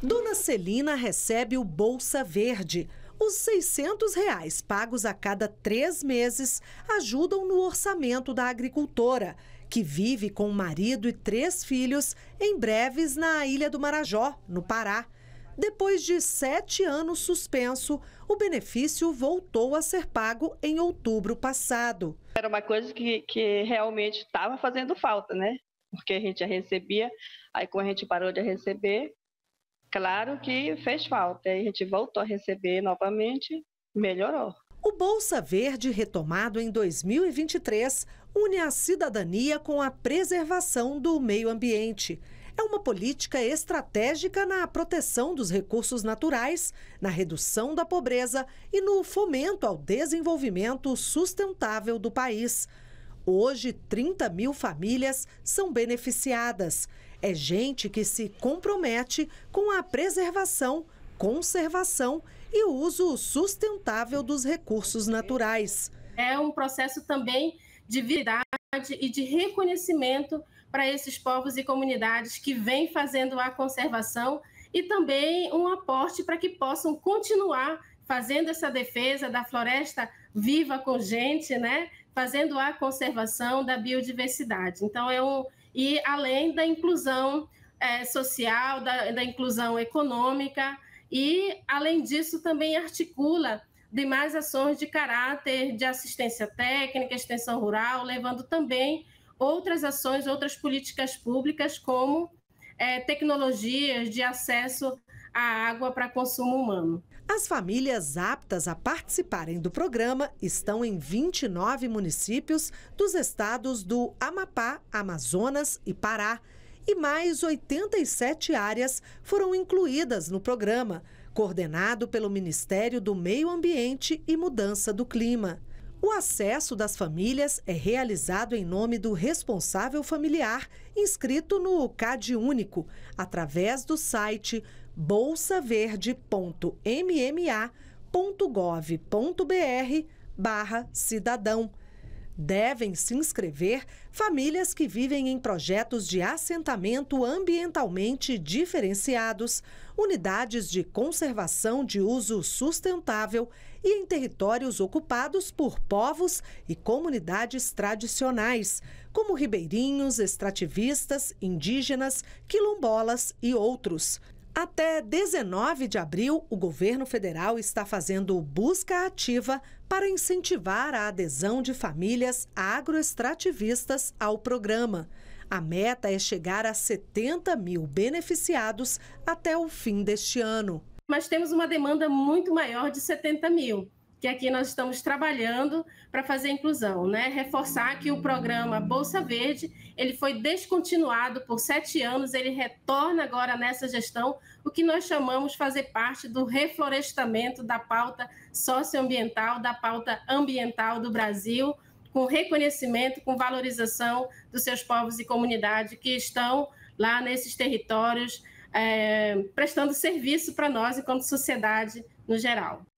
Dona Celina recebe o Bolsa Verde. Os 600 reais pagos a cada três meses ajudam no orçamento da agricultora, que vive com o marido e três filhos em breves na Ilha do Marajó, no Pará. Depois de sete anos suspenso, o benefício voltou a ser pago em outubro passado. Era uma coisa que, que realmente estava fazendo falta, né? Porque a gente já recebia, aí quando a gente parou de receber, Claro que fez falta, e a gente voltou a receber novamente, melhorou. O Bolsa Verde, retomado em 2023, une a cidadania com a preservação do meio ambiente. É uma política estratégica na proteção dos recursos naturais, na redução da pobreza e no fomento ao desenvolvimento sustentável do país. Hoje, 30 mil famílias são beneficiadas. É gente que se compromete com a preservação, conservação e o uso sustentável dos recursos naturais. É um processo também de virar e de reconhecimento para esses povos e comunidades que vêm fazendo a conservação e também um aporte para que possam continuar fazendo essa defesa da floresta viva com gente, né? fazendo a conservação da biodiversidade. Então, é um. E além da inclusão é, social, da, da inclusão econômica, e, além disso, também articula demais ações de caráter de assistência técnica, extensão rural, levando também outras ações, outras políticas públicas, como é, tecnologias de acesso a água para consumo humano. As famílias aptas a participarem do programa estão em 29 municípios dos estados do Amapá, Amazonas e Pará. E mais 87 áreas foram incluídas no programa, coordenado pelo Ministério do Meio Ambiente e Mudança do Clima. O acesso das famílias é realizado em nome do responsável familiar, inscrito no CAD Único, através do site bolsaverde.mma.gov.br barra cidadão devem se inscrever famílias que vivem em projetos de assentamento ambientalmente diferenciados, unidades de conservação de uso sustentável e em territórios ocupados por povos e comunidades tradicionais, como ribeirinhos, extrativistas, indígenas, quilombolas e outros. Até 19 de abril, o governo federal está fazendo busca ativa para incentivar a adesão de famílias agroextrativistas ao programa. A meta é chegar a 70 mil beneficiados até o fim deste ano. Mas temos uma demanda muito maior de 70 mil que aqui nós estamos trabalhando para fazer inclusão, né? Reforçar que o programa Bolsa Verde ele foi descontinuado por sete anos, ele retorna agora nessa gestão, o que nós chamamos fazer parte do reflorestamento da pauta socioambiental, da pauta ambiental do Brasil, com reconhecimento, com valorização dos seus povos e comunidade que estão lá nesses territórios, é, prestando serviço para nós enquanto sociedade no geral.